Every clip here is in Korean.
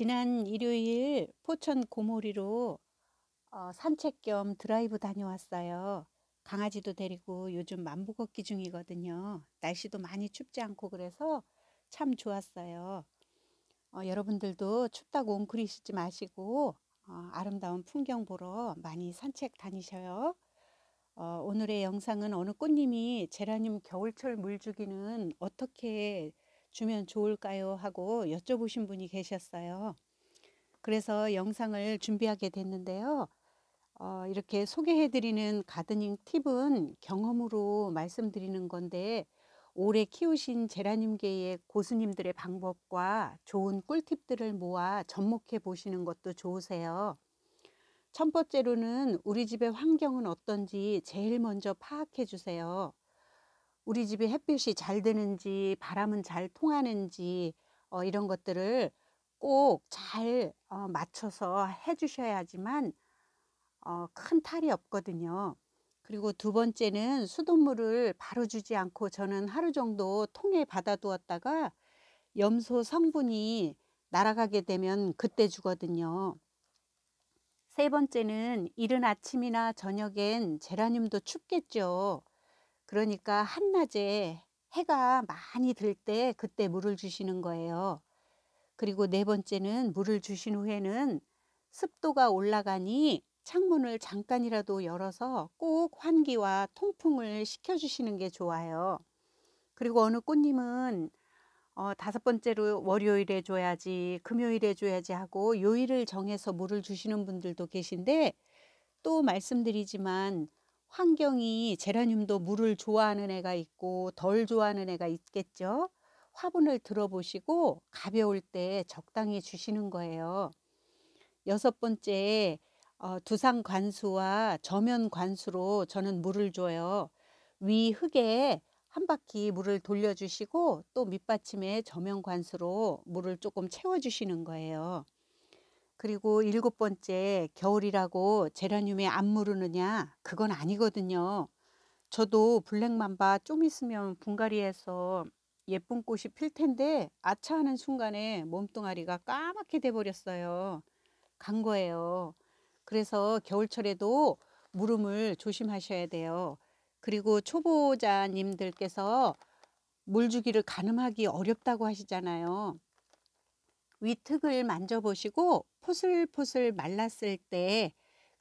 지난 일요일 포천 고모리로 어, 산책 겸 드라이브 다녀왔어요. 강아지도 데리고 요즘 만보 걷기 중이거든요. 날씨도 많이 춥지 않고 그래서 참 좋았어요. 어, 여러분들도 춥다고 웅크리시지 마시고 어, 아름다운 풍경 보러 많이 산책 다니셔요. 어, 오늘의 영상은 어느 꽃님이 제라늄 겨울철 물주기는 어떻게 주면 좋을까요? 하고 여쭤보신 분이 계셨어요. 그래서 영상을 준비하게 됐는데요. 어, 이렇게 소개해드리는 가드닝 팁은 경험으로 말씀드리는 건데 오래 키우신 제라늄계의 고수님들의 방법과 좋은 꿀팁들을 모아 접목해 보시는 것도 좋으세요. 첫 번째로는 우리 집의 환경은 어떤지 제일 먼저 파악해 주세요. 우리 집이 햇빛이 잘 드는지 바람은 잘 통하는지 어, 이런 것들을 꼭 잘 어, 맞춰서 해주셔야지만 어, 큰 탈이 없거든요. 그리고 두 번째는 수돗물을 바로 주지 않고 저는 하루 정도 통에 받아두었다가 염소 성분이 날아가게 되면 그때 주거든요. 세 번째는 이른 아침이나 저녁엔 제라늄도 춥겠죠. 그러니까 한낮에 해가 많이 들 때 그때 물을 주시는 거예요. 그리고 네 번째는 물을 주신 후에는 습도가 올라가니 창문을 잠깐이라도 열어서 꼭 환기와 통풍을 시켜주시는 게 좋아요. 그리고 어느 꽃님은 어, 다섯 번째로 월요일에 줘야지, 금요일에 줘야지 하고 요일을 정해서 물을 주시는 분들도 계신데 또 말씀드리지만 환경이 제라늄도 물을 좋아하는 애가 있고 덜 좋아하는 애가 있겠죠. 화분을 들어보시고 가벼울 때 적당히 주시는 거예요. 여섯 번째 어, 두상 관수와 저면 관수로 저는 물을 줘요. 위 흙에 한 바퀴 물을 돌려주시고 또 밑받침에 저면 관수로 물을 조금 채워주시는 거예요. 그리고 일곱 번째 겨울이라고 제라늄에 안 무르느냐 그건 아니거든요. 저도 블랙맘바 좀 있으면 분갈이해서 예쁜 꽃이 필 텐데 아차 하는 순간에 몸뚱아리가 까맣게 돼버렸어요. 간 거예요. 그래서 겨울철에도 물음을 조심하셔야 돼요. 그리고 초보자님들께서 물주기를 가늠하기 어렵다고 하시잖아요. 위특을 만져보시고 포슬포슬 말랐을 때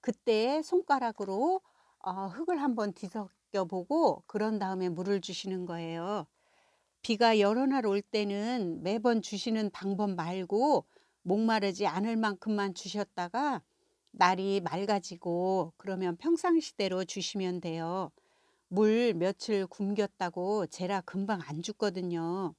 그때 손가락으로 어, 흙을 한번 뒤섞여보고 그런 다음에 물을 주시는 거예요. 비가 여러 날 올 때는 매번 주시는 방법 말고 목마르지 않을 만큼만 주셨다가 날이 맑아지고 그러면 평상시대로 주시면 돼요. 물 며칠 굶겼다고 제라 금방 안 죽거든요.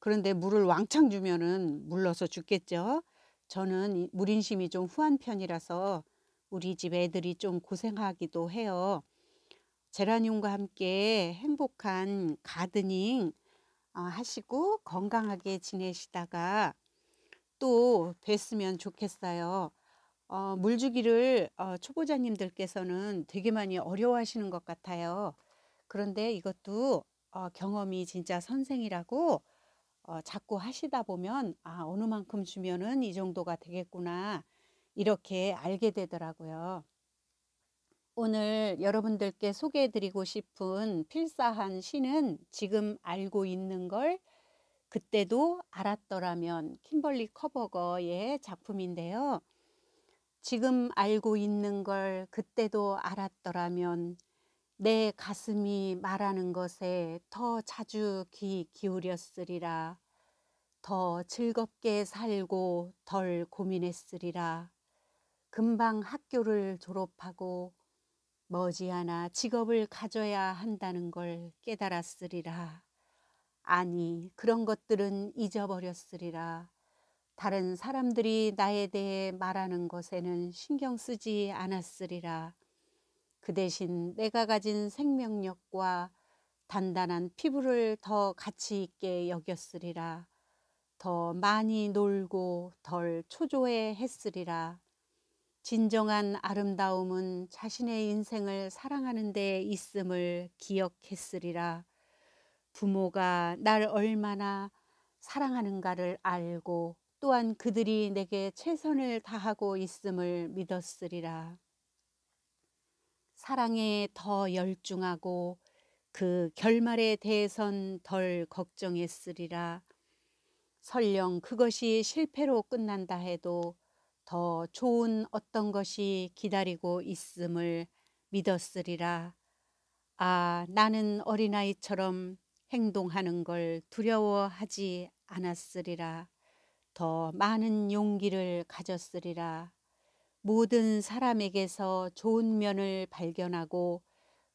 그런데 물을 왕창 주면은 물러서 죽겠죠. 저는 물인심이 좀 후한 편이라서 우리 집 애들이 좀 고생하기도 해요. 제라늄과 함께 행복한 가드닝 어, 하시고 건강하게 지내시다가 또 뵀으면 좋겠어요. 어, 물주기를 어, 초보자님들께서는 되게 많이 어려워하시는 것 같아요. 그런데 이것도 어, 경험이 진짜 선생이라고 어, 자꾸 하시다 보면 아 어느 만큼 주면은 이 정도가 되겠구나 이렇게 알게 되더라고요. 오늘 여러분들께 소개해드리고 싶은 필사한 시는 지금 알고 있는 걸 그때도 알았더라면 킴벌리 커버거의 작품인데요. 지금 알고 있는 걸 그때도 알았더라면 내 가슴이 말하는 것에 더 자주 귀 기울였으리라. 더 즐겁게 살고 덜 고민했으리라. 금방 학교를 졸업하고 머지않아 직업을 가져야 한다는 걸 깨달았으리라. 아니, 그런 것들은 잊어버렸으리라. 다른 사람들이 나에 대해 말하는 것에는 신경 쓰지 않았으리라. 그 대신 내가 가진 생명력과 단단한 피부를 더 가치 있게 여겼으리라. 더 많이 놀고 덜 초조해 했으리라. 진정한 아름다움은 자신의 인생을 사랑하는 데 있음을 기억했으리라. 부모가 날 얼마나 사랑하는가를 알고 또한 그들이 내게 최선을 다하고 있음을 믿었으리라. 사랑에 더 열중하고 그 결말에 대해선 덜 걱정했으리라. 설령 그것이 실패로 끝난다 해도 더 좋은 어떤 것이 기다리고 있음을 믿었으리라. 아, 나는 어린아이처럼 행동하는 걸 두려워하지 않았으리라. 더 많은 용기를 가졌으리라. 모든 사람에게서 좋은 면을 발견하고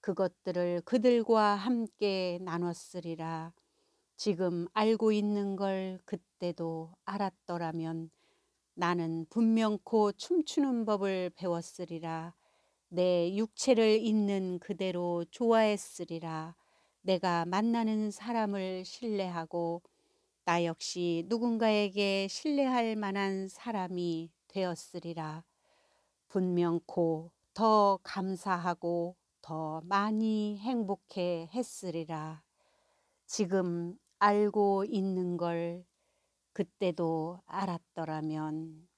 그것들을 그들과 함께 나눴으리라. 지금 알고 있는 걸 그때도 알았더라면 나는 분명코 춤추는 법을 배웠으리라. 내 육체를 있는 그대로 좋아했으리라. 내가 만나는 사람을 신뢰하고 나 역시 누군가에게 신뢰할 만한 사람이 되었으리라. 분명코 더 감사하고 더 많이 행복해 했으리라. 지금 알고 있는 걸 그때도 알았더라면